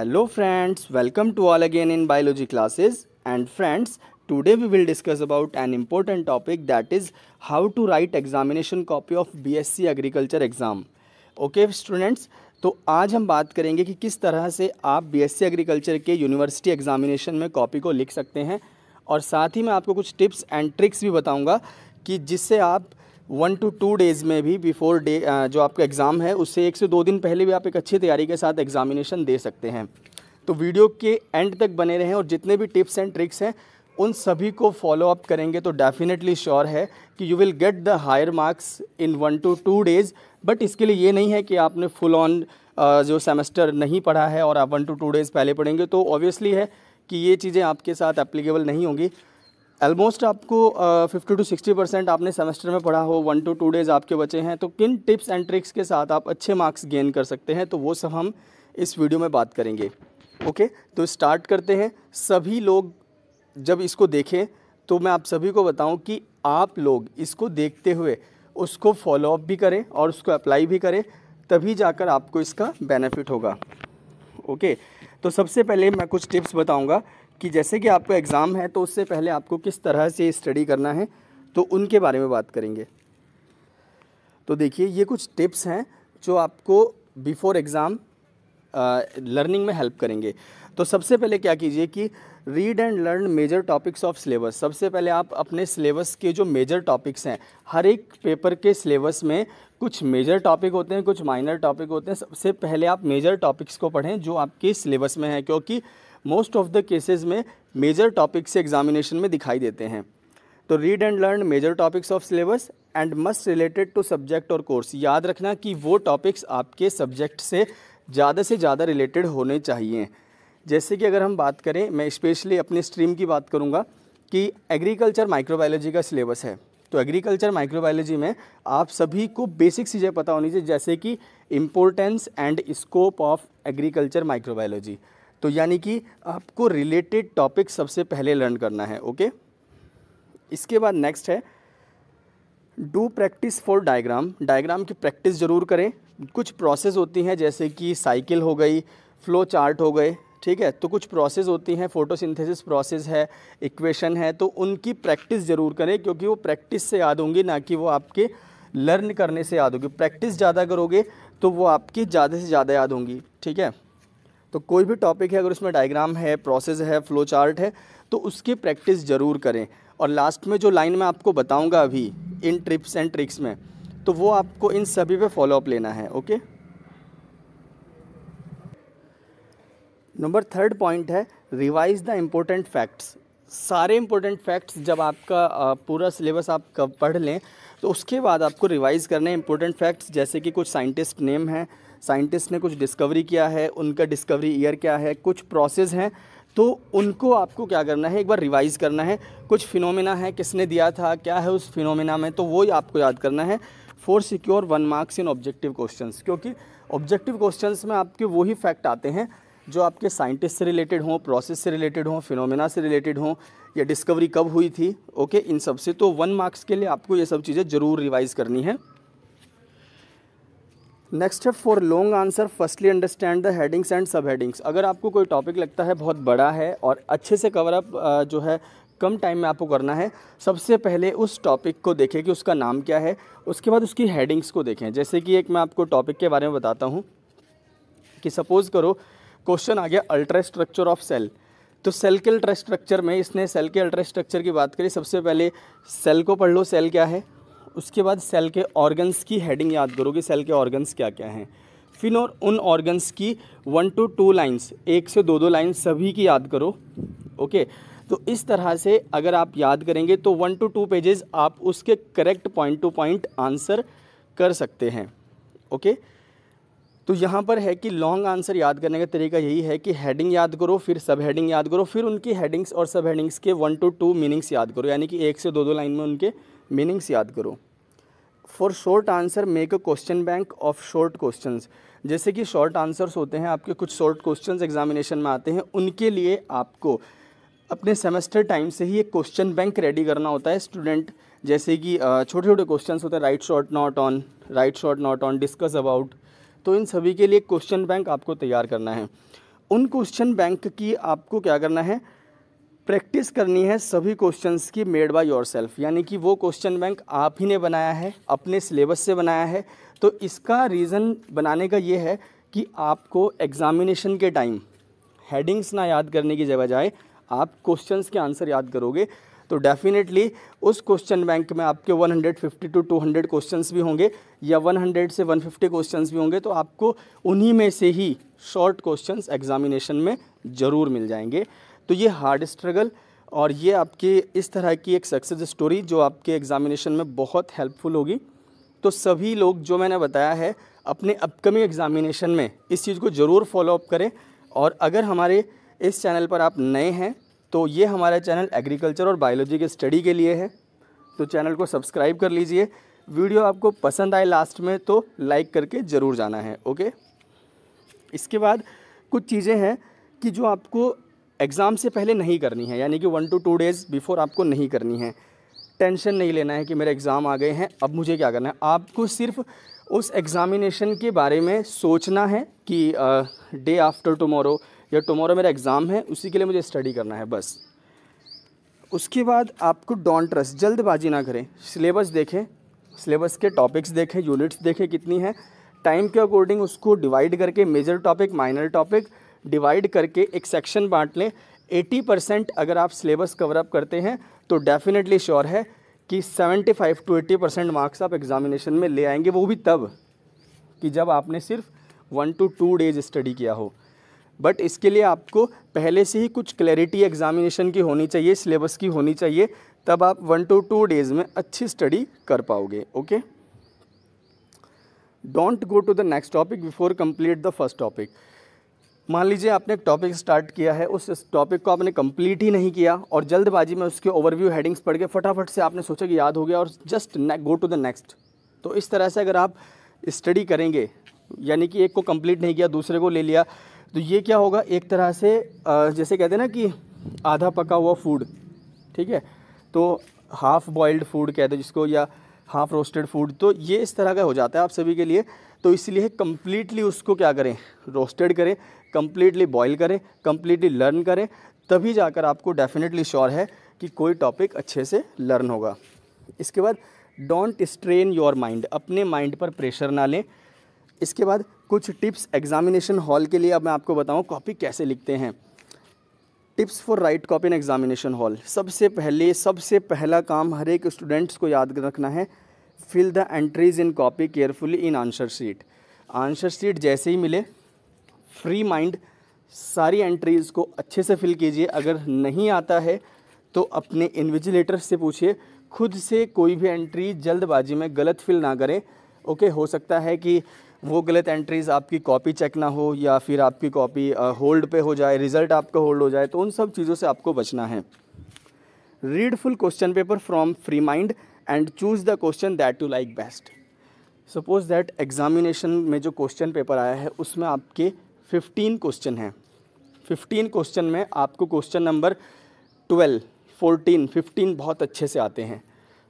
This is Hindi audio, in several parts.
Hello friends welcome to all again in biology classes and friends today we will discuss about an important topic that is how to write examination copy of BSc agriculture exam okay students तो आज हम बात करेंगे कि किस तरह से आप बीएससी एग्रीकल्चर के यूनिवर्सिटी एग्जामिनेशन में कॉपी को लिख सकते हैं और साथ ही मैं आपको कुछ टिप्स एंड ट्रिक्स भी बताऊँगा कि जिससे आप वन टू टू डेज़ में भी बिफोर डे uh, जो आपका एग्ज़ाम है उससे एक से दो दिन पहले भी आप एक अच्छी तैयारी के साथ एग्ज़ामिनेशन दे सकते हैं तो वीडियो के एंड तक बने रहें और जितने भी टिप्स एंड ट्रिक्स हैं उन सभी को फॉलो अप करेंगे तो डेफिनेटली श्योर है कि you will get the higher marks in one to two days but इसके लिए ये नहीं है कि आपने फुल ऑन uh, जो सेमेस्टर नहीं पढ़ा है और आप वन टू टू डेज़ पहले पढ़ेंगे तो ऑब्वियसली है कि ये चीज़ें आपके साथ एप्लीकेबल नहीं होंगी ऑलमोस्ट आपको फिफ्टी टू सिक्सटी परसेंट आपने सेमेस्टर में पढ़ा हो वन टू टू डेज़ आपके बचे हैं तो किन टिप्स एंड ट्रिक्स के साथ आप अच्छे मार्क्स गेन कर सकते हैं तो वो सब हम इस वीडियो में बात करेंगे ओके okay? तो स्टार्ट करते हैं सभी लोग जब इसको देखें तो मैं आप सभी को बताऊं कि आप लोग इसको देखते हुए उसको फॉलोअप भी करें और उसको अप्लाई भी करें तभी जाकर आपको इसका बेनिफिट होगा ओके okay? तो सबसे पहले मैं कुछ टिप्स बताऊंगा कि जैसे कि आपका एग्ज़ाम है तो उससे पहले आपको किस तरह से स्टडी करना है तो उनके बारे में बात करेंगे तो देखिए ये कुछ टिप्स हैं जो आपको बिफ़ोर एग्ज़ाम लर्निंग में हेल्प करेंगे तो सबसे पहले क्या कीजिए कि read and learn major topics of syllabus सबसे पहले आप अपने सिलेबस के जो मेजर टॉपिक्स हैं हर एक पेपर के सिलेबस में कुछ मेजर टॉपिक होते हैं कुछ माइनर टॉपिक होते हैं सबसे पहले आप मेजर टॉपिक्स को पढ़ें जो आपके सिलेबस में हैं क्योंकि मोस्ट ऑफ द केसेस में मेजर टॉपिक्स एग्जामिनेशन में दिखाई देते हैं तो read and learn major topics of syllabus and must related to subject और कोर्स याद रखना कि वो टॉपिक्स आपके सब्जेक्ट से ज़्यादा से ज़्यादा रिलेटेड होने चाहिए जैसे कि अगर हम बात करें मैं स्पेशली अपनी स्ट्रीम की बात करूँगा कि एग्रीकल्चर माइक्रोबायोलॉजी का सिलेबस है तो एग्रीकल्चर माइक्रोबायोलॉजी में आप सभी को बेसिक चीज़ें पता होनी चाहिए जैसे कि importance and scope of agriculture microbiology तो यानी कि आपको रिलेटेड टॉपिक सबसे पहले लर्न करना है ओके इसके बाद नेक्स्ट है do practice for diagram diagram की प्रैक्टिस ज़रूर करें कुछ प्रोसेस होती हैं जैसे कि साइकिल हो गई फ्लो चार्ट हो गए ठीक है तो कुछ प्रोसेस होती हैं फोटोसिंथेसिस प्रोसेस है इक्वेशन है तो उनकी प्रैक्टिस ज़रूर करें क्योंकि वो प्रैक्टिस से याद होंगी ना कि वो आपके लर्न करने से याद होगी प्रैक्टिस ज़्यादा करोगे तो वो आपकी ज़्यादा से ज़्यादा याद होंगी ठीक है तो कोई भी टॉपिक है अगर उसमें डायग्राम है प्रोसेस है फ्लो चार्ट है तो उसकी प्रैक्टिस ज़रूर करें और लास्ट में जो लाइन मैं आपको बताऊंगा अभी इन ट्रिप्स एंड ट्रिक्स में तो वो आपको इन सभी पे फॉलोअप लेना है ओके नंबर थर्ड पॉइंट है रिवाइज द इम्पोर्टेंट फैक्ट्स सारे इम्पोर्टेंट फैक्ट्स जब आपका पूरा सिलेबस आप पढ़ लें तो उसके बाद आपको रिवाइज़ करने इम्पोर्टेंट फैक्ट्स जैसे कि कुछ साइंटिस्ट नेम हैं साइंटिस्ट ने कुछ डिस्कवरी किया है उनका डिस्कवरी ईयर क्या है कुछ प्रोसेस हैं तो उनको आपको क्या करना है एक बार रिवाइज़ करना है कुछ फिनोमेना है किसने दिया था क्या है उस फिनोमेना में तो वो आपको याद करना है for secure one marks in objective questions क्योंकि ऑब्जेक्टिव क्वेश्चंस में आपके वही फैक्ट आते हैं जो आपके साइंटिस्ट से रिलेटेड हों प्रोसेस से रिलेटेड हों फिनोमेना से रिलेटेड हों या डिस्कवरी कब हुई थी ओके इन सब से तो वन मार्क्स के लिए आपको ये सब चीज़ें ज़रूर रिवाइज़ करनी है नेक्स्ट है for long answer firstly understand the headings and sub headings अगर आपको कोई टॉपिक लगता है बहुत बड़ा है और अच्छे से कवर अप जो है कम टाइम में आपको करना है सबसे पहले उस टॉपिक को देखें कि उसका नाम क्या है उसके बाद उसकी हेडिंग्स को देखें जैसे कि एक मैं आपको टॉपिक के बारे में बताता हूँ कि सपोज़ करो क्वेश्चन आ गया अल्ट्रा स्ट्रक्चर ऑफ सेल तो सेल के अल्ट्रा स्ट्रक्चर में इसने सेल के अल्ट्रा स्ट्रक्चर की बात करी सबसे पहले सेल को पढ़ लो सेल क्या है उसके बाद सेल के ऑर्गन्स की हेडिंग याद करोगे सेल के ऑर्गन्स क्या क्या हैं फिर और उन ऑर्गन्स की वन टू टू लाइन्स एक से दो दो लाइन्स सभी की याद करो ओके तो इस तरह से अगर आप याद करेंगे तो वन टू टू पेजेस आप उसके correct point to point answer कर सकते हैं ओके तो यहाँ पर है कि लॉन्ग आंसर याद करने का तरीका यही है कि हेडिंग याद करो फिर सब हेडिंग याद करो फिर उनकी हेडिंग्स और सब हेडिंग्स के वन टू टू मीनिंग्स याद करो यानी कि एक से दो दो लाइन में उनके मीनिंग्स याद करो for short answer make a question bank of short question जैसे कि शॉर्ट आंसर्स होते हैं आपके कुछ शॉर्ट क्वेश्चन एग्जामिनेशन में आते हैं उनके लिए आपको अपने सेमेस्टर टाइम से ही एक क्वेश्चन बैंक रेडी करना होता है स्टूडेंट जैसे कि छोटे छोटे क्वेश्चन होते हैं write short note on write short note on discuss about तो इन सभी के लिए क्वेश्चन बैंक आपको तैयार करना है उन क्वेश्चन बैंक की आपको क्या करना है प्रैक्टिस करनी है सभी क्वेश्चंस की मेड बाय योरसेल्फ यानी कि वो क्वेश्चन बैंक आप ही ने बनाया है अपने सिलेबस से बनाया है तो इसका रीज़न बनाने का ये है कि आपको एग्ज़ामिनेशन के टाइम हेडिंग्स ना याद करने की बजाय आप क्वेश्चंस के आंसर याद करोगे तो डेफिनेटली उस क्वेश्चन बैंक में आपके 150 टू 200 क्वेश्चंस भी होंगे या 100 से 150 क्वेश्चंस भी होंगे तो आपको उन्हीं में से ही शॉर्ट क्वेश्चंस एग्ज़ामिनेशन में ज़रूर मिल जाएंगे तो ये हार्ड स्ट्रगल और ये आपकी इस तरह की एक सक्सेस स्टोरी जो आपके एग्ज़ामिनेशन में बहुत हेल्पफुल होगी तो सभी लोग जो मैंने बताया है अपने अपकमिंग एग्ज़ामिनेशन में इस चीज़ को ज़रूर फॉलोअप करें और अगर हमारे इस चैनल पर आप नए हैं तो ये हमारा चैनल एग्रीकल्चर और बायोलॉजी के स्टडी के लिए है तो चैनल को सब्सक्राइब कर लीजिए वीडियो आपको पसंद आए लास्ट में तो लाइक करके ज़रूर जाना है ओके इसके बाद कुछ चीज़ें हैं कि जो आपको एग्ज़ाम से पहले नहीं करनी है यानी कि one to two days before आपको नहीं करनी है टेंशन नहीं लेना है कि मेरे एग्ज़ाम आ गए हैं अब मुझे क्या करना है आपको सिर्फ उस एग्ज़ामिनेशन के बारे में सोचना है कि डे आफ्टर टमोरो या टमोरो मेरा एग्ज़ाम है उसी के लिए मुझे स्टडी करना है बस उसके बाद आपको डोंट रस जल्दबाजी ना करें सिलेबस देखें सिलेबस के टॉपिक्स देखें यूनिट्स देखें कितनी हैं टाइम के अकॉर्डिंग उसको डिवाइड करके major topic minor topic divide करके एक सेक्शन बांट लें एटी परसेंट अगर आप सिलेबस कवर अप करते हैं तो डेफिनेटली श्योर है कि seventy five to eighty percent marks आप एग्ज़ामिनेशन में ले आएंगे वो भी तब कि जब आपने सिर्फ one to two days study किया हो बट इसके लिए आपको पहले से ही कुछ क्लैरिटी एग्ज़ामिनेशन की होनी चाहिए सिलेबस की होनी चाहिए तब आप वन टू टू डेज़ में अच्छी स्टडी कर पाओगे okay don't go to the next topic before complete the first topic मान लीजिए आपने एक टॉपिक स्टार्ट किया है उस टॉपिक को आपने कंप्लीट ही नहीं किया और जल्दबाजी में उसके ओवरव्यू हेडिंग्स पढ़ के फटाफट से आपने सोचा कि याद हो गया और just go to the next तो इस तरह से अगर आप स्टडी करेंगे यानी कि एक को कंप्लीट नहीं किया दूसरे को ले लिया तो ये क्या होगा एक तरह से जैसे कहते हैं ना कि आधा पका हुआ फूड ठीक है तो हाफ़ बॉइल्ड फूड कहते हैं जिसको या हाफ़ रोस्टेड फूड तो ये इस तरह का हो जाता है आप सभी के लिए तो इसलिए कम्प्लीटली उसको क्या करें रोस्टेड करें कम्प्लीटली बॉयल करें कम्प्लीटली लर्न करें तभी जाकर आपको डेफिनेटली श्योर है कि कोई टॉपिक अच्छे से लर्न होगा इसके बाद डोंट स्ट्रेन योर माइंड अपने माइंड पर प्रेशर ना लें इसके बाद कुछ टिप्स एग्जामिनेशन हॉल के लिए अब मैं आपको बताऊं कॉपी कैसे लिखते हैं tips for write copy in examination hall सबसे पहले सबसे पहला काम हर एक स्टूडेंट्स को याद रखना है fill the entries in copy carefully in answer sheet answer sheet जैसे ही मिले फ्री माइंड सारी एंट्रीज़ को अच्छे से फिल कीजिए अगर नहीं आता है तो अपने इन्विजिलेटर से पूछिए खुद से कोई भी एंट्री जल्दबाजी में गलत फिल ना करें ओके हो सकता है कि वो गलत एंट्रीज़ आपकी कॉपी चेक ना हो या फिर आपकी कॉपी होल्ड पे हो जाए रिज़ल्ट आपका होल्ड हो जाए तो उन सब चीज़ों से आपको बचना है read full question paper from free mind and choose the question that you like best suppose that examination में जो क्वेश्चन पेपर आया है उसमें आपके फिफ्टीन क्वेश्चन हैं फिफ्टीन क्वेश्चन में आपको question number twelve fourteen fifteen बहुत अच्छे से आते हैं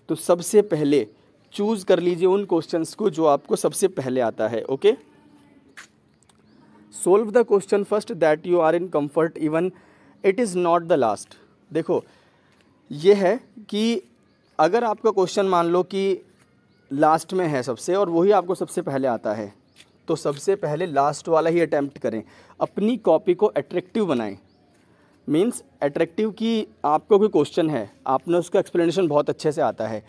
तो सबसे पहले चूज़ कर लीजिए उन क्वेश्चंस को जो आपको सबसे पहले आता है okay solve the question first that you are in comfort even it is not the last देखो ये है कि अगर आपका क्वेश्चन मान लो कि लास्ट में है सबसे और वही आपको सबसे पहले आता है तो सबसे पहले लास्ट वाला ही अटैम्प्ट करें अपनी कॉपी को अट्रैक्टिव बनाएं मीन्स अट्रैक्टिव की आपको कोई क्वेश्चन है आपने उसका एक्सप्लेनेशन बहुत अच्छे से आता है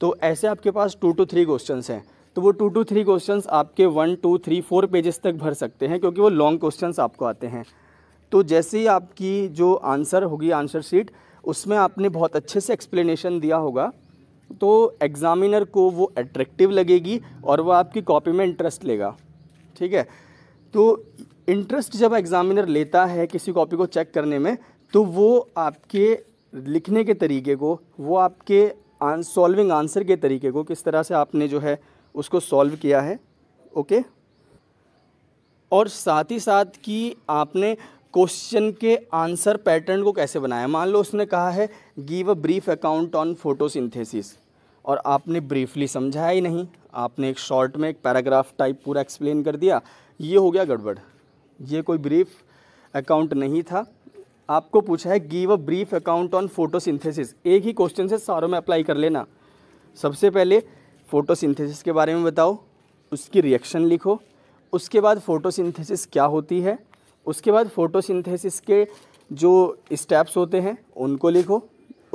तो ऐसे आपके पास टू टू थ्री क्वेश्चन हैं तो वो टू टू थ्री क्वेश्चन आपके one two three four pages तक भर सकते हैं क्योंकि वो लॉन्ग क्वेश्चन आपको आते हैं तो जैसे ही आपकी जो आंसर होगी आंसर शीट उसमें आपने बहुत अच्छे से एक्सप्लेनेशन दिया होगा तो एग्ज़ामिनर को वो अट्रैक्टिव लगेगी और वह आपकी कॉपी में इंटरेस्ट लेगा ठीक है तो इंटरेस्ट जब एग्ज़ामिनर लेता है किसी कॉपी को चेक करने में तो वो आपके लिखने के तरीके को वो आपके सॉल्विंग आंसर के तरीके को किस तरह से आपने जो है उसको सॉल्व किया है ओके और साथ ही साथ कि आपने क्वेश्चन के आंसर पैटर्न को कैसे बनाया मान लो उसने कहा है give a brief account on photosynthesis और आपने ब्रीफली समझाया ही नहीं आपने एक शॉर्ट में एक पैराग्राफ टाइप पूरा एक्सप्लेन कर दिया ये हो गया गड़बड़ ये कोई ब्रीफ अकाउंट नहीं था आपको पूछा है give a brief account on photosynthesis एक ही क्वेश्चन से सारों में अप्लाई कर लेना सबसे पहले फोटोसिंथेसिस के बारे में बताओ उसकी रिएक्शन लिखो उसके बाद फोटोसिंथेसिस क्या होती है उसके बाद फोटोसिंथेसिस के जो स्टेप्स होते हैं उनको लिखो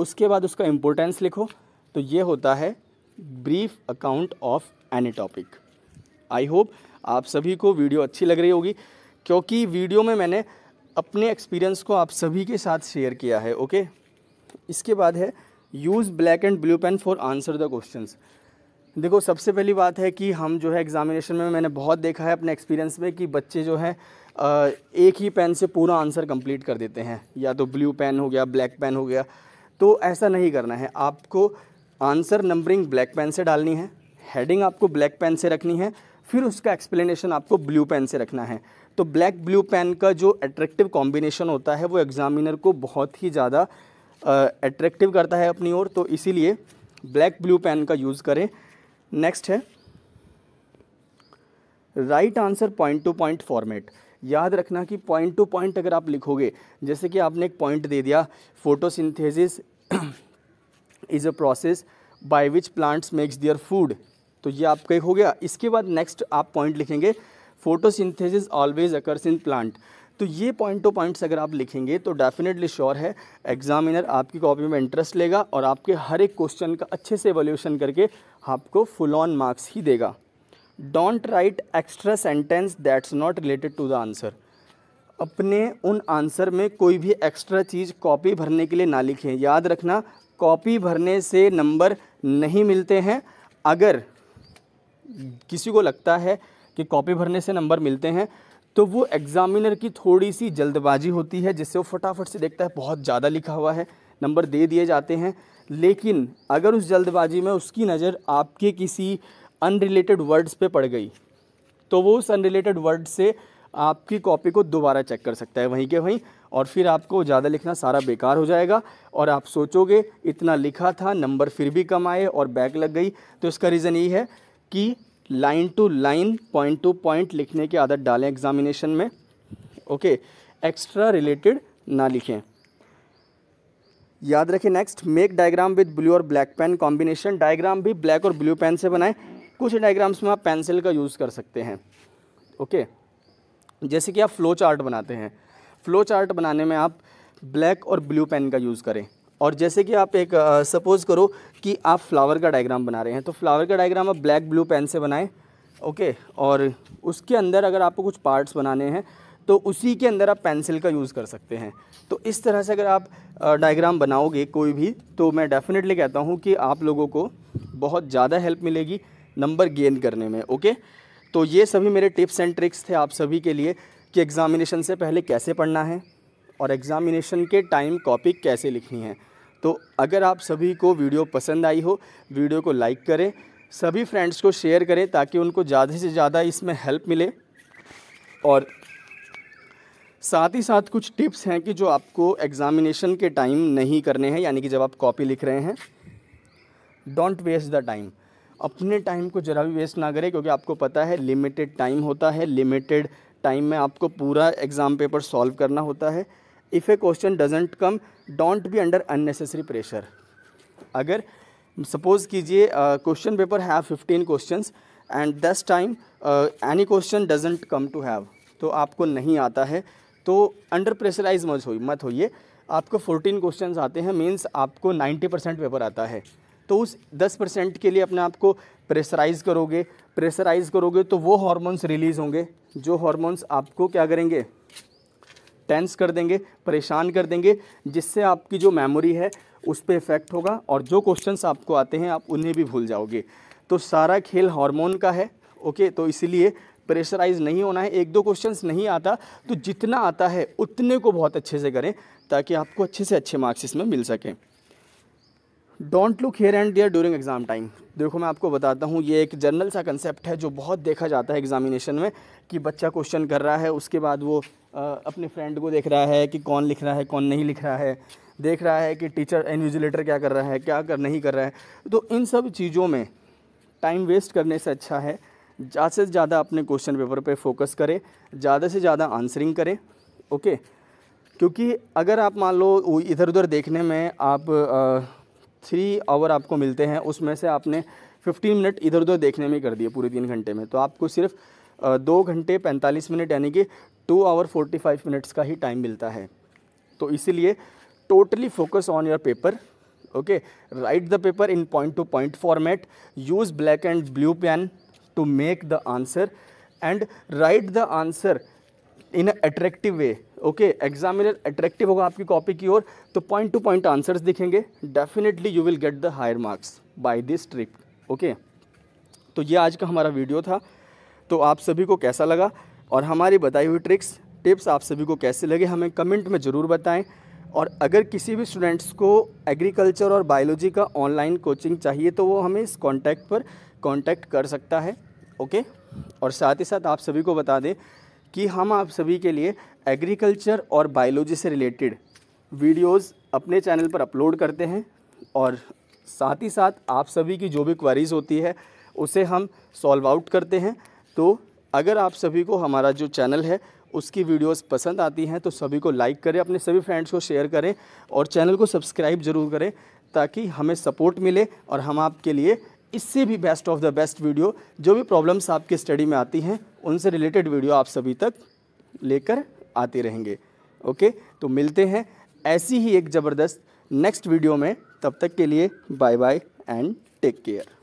उसके बाद उसका इम्पोर्टेंस लिखो तो ये होता है brief account of any topic I hope आप सभी को वीडियो अच्छी लग रही होगी क्योंकि वीडियो में मैंने अपने एक्सपीरियंस को आप सभी के साथ शेयर किया है ओके इसके बाद है use black and blue pen for answer the question देखो सबसे पहली बात है कि हम जो है एग्ज़ामिनेशन में मैंने बहुत देखा है अपने एक्सपीरियंस में कि बच्चे जो है एक ही पेन से पूरा आंसर कंप्लीट कर देते हैं या तो ब्लू पेन हो गया ब्लैक पेन हो गया तो ऐसा नहीं करना है आपको आंसर नंबरिंग ब्लैक पेन से डालनी है हेडिंग आपको ब्लैक पेन से रखनी है फिर उसका एक्सप्लेनेशन आपको ब्लू पेन से रखना है तो ब्लैक ब्लू पेन का जो अट्रैक्टिव कॉम्बिनेशन होता है वो एग्ज़ामिनर को बहुत ही ज़्यादा अट्रैक्टिव करता है अपनी ओर तो इसीलिए ब्लैक ब्लू पेन का यूज़ करें नेक्स्ट है write answer point to point format याद रखना कि पॉइंट टू पॉइंट अगर आप लिखोगे जैसे कि आपने एक पॉइंट दे दिया photosynthesis is a process by which plants makes their food तो ये आपका एक हो गया इसके बाद नेक्स्ट आप पॉइंट लिखेंगे photosynthesis always occurs in plant तो ये पॉइंट टू पॉइंट्स अगर आप लिखेंगे तो डेफिनेटली श्योर है एग्जामिनर आपकी कॉपी में इंटरेस्ट लेगा और आपके हर एक क्वेश्चन का अच्छे से एवोल्यूशन करके आपको फुल ऑन मार्क्स ही देगा don't write extra sentence that's not related to the answer अपने उन आंसर में कोई भी एक्स्ट्रा चीज़ कॉपी भरने के लिए ना लिखें याद रखना कॉपी भरने से नंबर नहीं मिलते हैं अगर किसी को लगता है कि कॉपी भरने से नंबर मिलते हैं तो वो एग्ज़ामिनर की थोड़ी सी जल्दबाजी होती है जिससे वो फटाफट से देखता है बहुत ज़्यादा लिखा हुआ है नंबर दे दिए जाते हैं लेकिन अगर उस जल्दबाजी में उसकी नज़र आपके किसी अनरिलेटेड वर्ड्स पे पड़ गई तो वो उस अनरिलेटेड वर्ड से आपकी कॉपी को दोबारा चेक कर सकता है वहीं के वहीं और फिर आपको ज़्यादा लिखना सारा बेकार हो जाएगा और आप सोचोगे इतना लिखा था नंबर फिर भी कम आए और बैक लग गई तो इसका रीज़न ये है कि line to line point to point लिखने की आदत डालें एग्ज़ामिनेशन में ओके एक्स्ट्रा रिलेटेड ना लिखें याद रखें next make diagram with blue और ब्लैक पेन कॉम्बिनेशन डायग्राम भी ब्लैक और ब्लू पेन से बनाएं कुछ डायग्राम्स में आप पेंसिल का यूज़ कर सकते हैं ओके okay. जैसे कि आप फ्लो चार्ट बनाते हैं फ्लो चार्ट बनाने में आप ब्लैक और ब्लू पेन का यूज़ करें और जैसे कि आप एक सपोज़ करो कि आप फ्लावर का डायग्राम बना रहे हैं तो फ्लावर का डायग्राम आप ब्लैक ब्लू पेन से बनाएं ओके और उसके अंदर अगर आपको कुछ पार्ट्स बनाने हैं तो उसी के अंदर आप पेंसिल का यूज़ कर सकते हैं तो इस तरह से अगर आप डायग्राम बनाओगे कोई भी तो मैं डेफ़िनेटली कहता हूँ कि आप लोगों को बहुत ज़्यादा हेल्प मिलेगी नंबर गेन करने में ओके तो ये सभी मेरे टिप्स एंड ट्रिक्स थे आप सभी के लिए कि एग्ज़ामिनेशन से पहले कैसे पढ़ना है और एग्ज़ामिनेशन के टाइम कॉपी कैसे लिखनी है तो अगर आप सभी को वीडियो पसंद आई हो वीडियो को लाइक करें सभी फ्रेंड्स को शेयर करें ताकि उनको ज़्यादा से ज़्यादा इसमें हेल्प मिले और साथ ही साथ कुछ टिप्स हैं कि जो आपको एग्ज़ामिनेशन के टाइम नहीं करने हैं यानी कि जब आप कॉपी लिख रहे हैं डोंट वेस्ट द टाइम अपने टाइम को ज़रा भी वेस्ट ना करें क्योंकि आपको पता है लिमिटेड टाइम होता है लिमिटेड टाइम में आपको पूरा एग्ज़ाम पेपर सॉल्व करना होता है if a question doesn't come don't be under unnecessary pressure अगर सपोज़ कीजिए question paper have fifteen question and दस time any question doesn't come to have तो आपको नहीं आता है तो अंडर प्रेशराइज मत हो मत होइए आपको 14 क्वेश्चंस आते हैं मींस आपको 90 परसेंट पेपर आता है तो उस 10 परसेंट के लिए अपने आप को प्रेशराइज करोगे प्रेशराइज करोगे तो वो हार्मोन्स रिलीज़ होंगे जो हार्मोन्स आपको क्या करेंगे टेंस कर देंगे परेशान कर देंगे जिससे आपकी जो मेमोरी है उस पर इफ़ेक्ट होगा और जो क्वेश्चन आपको आते हैं आप उन्हें भी भूल जाओगे तो सारा खेल हार्मोन का है ओके तो इसीलिए प्रेशराइज नहीं होना है एक दो क्वेश्चंस नहीं आता तो जितना आता है उतने को बहुत अच्छे से करें ताकि आपको अच्छे से अच्छे मार्क्स इसमें मिल सकें don't look here and there during exam time देखो मैं आपको बताता हूँ ये एक जनरल सा कंसेप्ट है जो बहुत देखा जाता है एग्जामिनेशन में कि बच्चा क्वेश्चन कर रहा है उसके बाद वो आ, अपने फ्रेंड को देख रहा है कि कौन लिख रहा है कौन नहीं लिख रहा है देख रहा है कि टीचर इन्विजिलेटर क्या कर रहा है क्या कर नहीं कर रहा है तो इन सब चीज़ों में टाइम वेस्ट करने से अच्छा है ज़्यादा से ज़्यादा अपने क्वेश्चन पेपर पे फोकस करें ज़्यादा से ज़्यादा आंसरिंग करें ओके क्योंकि अगर आप मान लो इधर उधर देखने में आप आ, थ्री आवर आपको मिलते हैं उसमें से आपने फिफ्टीन मिनट इधर उधर देखने में कर दिए पूरे तीन घंटे में तो आपको सिर्फ दो घंटे पैंतालीस मिनट यानी कि two hour forty five minutes का ही टाइम मिलता है तो इसीलिए totally focus on your paper okay write the paper in point to point format use black and blue pen to make the answer and write the answer in attractive way okay examiner attractive होगा आपकी कॉपी की ओर तो पॉइंट टू पॉइंट आंसर्स दिखेंगे definitely you will get the higher marks by this trip okay तो ये आज का हमारा वीडियो था तो आप सभी को कैसा लगा और हमारी बताई हुई ट्रिक्स टिप्स आप सभी को कैसे लगे हमें कमेंट में ज़रूर बताएं और अगर किसी भी स्टूडेंट्स को एग्रीकल्चर और बायोलॉजी का ऑनलाइन कोचिंग चाहिए तो वो हमें इस कॉन्टैक्ट पर कॉन्टैक्ट कर सकता है ओके और साथ ही साथ आप सभी को बता दें कि हम आप सभी के लिए एग्रीकल्चर और बायोलॉजी से रिलेटेड वीडियोस अपने चैनल पर अपलोड करते हैं और साथ ही साथ आप सभी की जो भी क्वारीज़ होती है उसे हम सॉल्व आउट करते हैं तो अगर आप सभी को हमारा जो चैनल है उसकी वीडियोस पसंद आती हैं तो सभी को लाइक करें अपने सभी फ्रेंड्स को शेयर करें और चैनल को सब्सक्राइब ज़रूर करें ताकि हमें सपोर्ट मिले और हम आपके लिए इससे भी best of the best video जो भी प्रॉब्लम्स आपके स्टडी में आती हैं उनसे रिलेटेड वीडियो आप सभी तक लेकर आते रहेंगे ओके तो मिलते हैं ऐसी ही एक ज़बरदस्त नेक्स्ट वीडियो में तब तक के लिए bye bye and take care